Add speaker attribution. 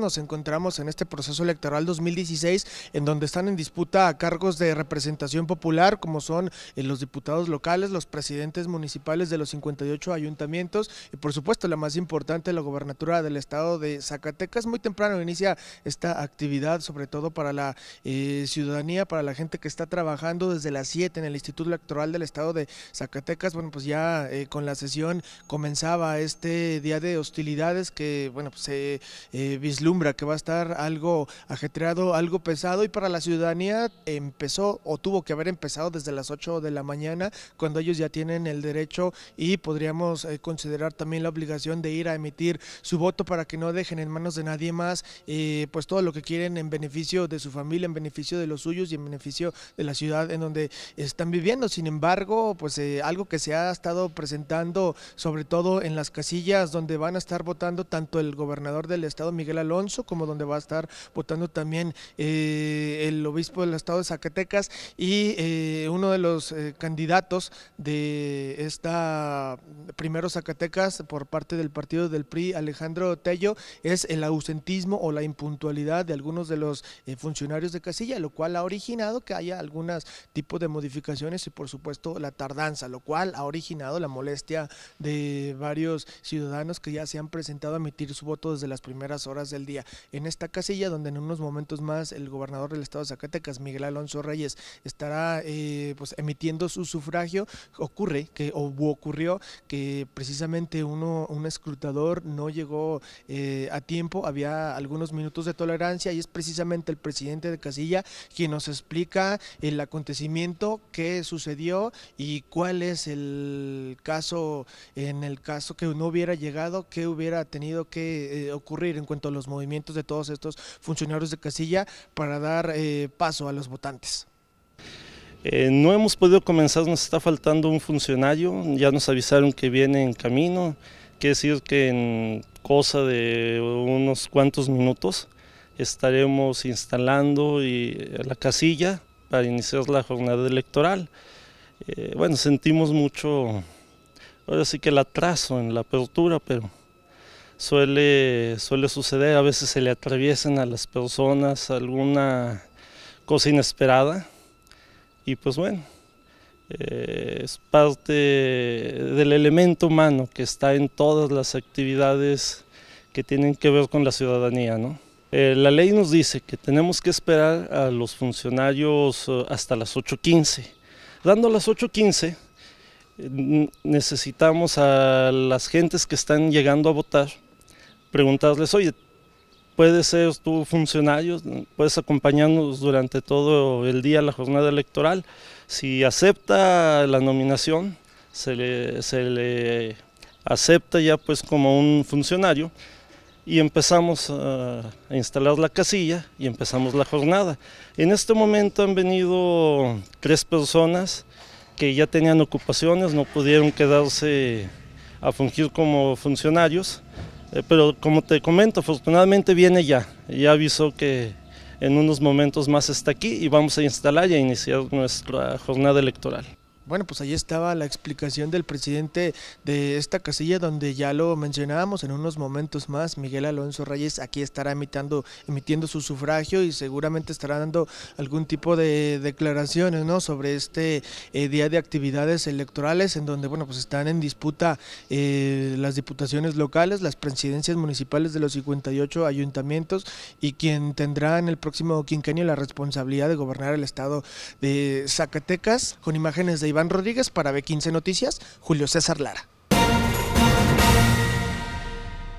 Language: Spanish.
Speaker 1: nos encontramos en este proceso electoral 2016, en donde están en disputa cargos de representación popular, como son eh, los diputados locales, los presidentes municipales de los 58 ayuntamientos y, por supuesto, la más importante, la gobernatura del estado de Zacatecas. Muy temprano inicia esta actividad, sobre todo para la eh, ciudadanía, para la gente que está trabajando desde las 7 en el Instituto Electoral del Estado de Zacatecas. Bueno, pues ya eh, con la sesión comenzaba este día de hostilidades que, bueno, pues se vislumbra que va a estar algo ajetreado, algo pesado y para la ciudadanía empezó o tuvo que haber empezado desde las 8 de la mañana cuando ellos ya tienen el derecho y podríamos eh, considerar también la obligación de ir a emitir su voto para que no dejen en manos de nadie más eh, pues todo lo que quieren en beneficio de su familia, en beneficio de los suyos y en beneficio de la ciudad en donde están viviendo. Sin embargo, pues eh, algo que se ha estado presentando sobre todo en las casillas donde van a estar votando tanto el gobernador del estado Miguel Alonso como donde va a estar votando también eh, el obispo del estado de Zacatecas y eh, uno de los eh, candidatos de esta primero Zacatecas por parte del partido del PRI, Alejandro Tello, es el ausentismo o la impuntualidad de algunos de los funcionarios de casilla, lo cual ha originado que haya algunos tipos de modificaciones y por supuesto la tardanza, lo cual ha originado la molestia de varios ciudadanos que ya se han presentado a emitir su voto desde las primeras horas del día en esta casilla, donde en unos momentos más el gobernador del estado de Zacatecas, Miguel Alonso Reyes, estará eh, pues, emitiendo su sufragio, ocurre que o ocurrió que precisamente uno, un escrutador no llegó eh, a tiempo, había algunos minutos de tolerancia y es precisamente el presidente de Casilla quien nos explica el acontecimiento, qué sucedió y cuál es el caso, en el caso que no hubiera llegado, qué hubiera tenido que eh, ocurrir en cuanto a los movimientos movimientos de todos estos funcionarios de casilla para dar eh, paso a los votantes.
Speaker 2: Eh, no hemos podido comenzar, nos está faltando un funcionario, ya nos avisaron que viene en camino, quiere decir que en cosa de unos cuantos minutos estaremos instalando y, eh, la casilla para iniciar la jornada electoral. bueno, sentimos mucho, ahora sí que el atraso en la apertura, pero suele, suceder, a veces se le atraviesan a las personas alguna cosa inesperada y pues bueno, eh, es parte del elemento humano que está en todas las actividades que tienen que ver con la ciudadanía. ¿no? Eh, la ley nos dice que tenemos que esperar a los funcionarios eh, hasta las 8.15. Dando las 8.15 necesitamos a las gentes que están llegando a votar preguntarles, oye, ¿puedes ser tú funcionario? ¿Puedes acompañarnos durante todo el día la jornada electoral? Si acepta la nominación, se le, se le acepta ya pues como un funcionario y empezamos a instalar la casilla y empezamos la jornada. En este momento han venido tres personas que ya tenían ocupaciones, no pudieron quedarse a fungir como funcionarios, eh, pero como te comento, afortunadamente viene ya. Ya avisó que en unos momentos más está aquí y vamos a instalar y a iniciar nuestra jornada electoral.
Speaker 1: Bueno, pues ahí estaba la explicación del presidente de esta casilla, donde ya lo mencionábamos en unos momentos más, Miguel Alonso Reyes aquí estará emitiendo, emitiendo su sufragio y seguramente estará dando algún tipo de declaraciones, ¿no? Sobre este eh, día de actividades electorales, en donde, bueno, pues están en disputa eh, las diputaciones locales, las presidencias municipales de los 58 ayuntamientos y quien tendrá en el próximo quinquenio la responsabilidad de gobernar el estado de Zacatecas, con imágenes de Iván Rodríguez para B15 Noticias, Julio César Lara.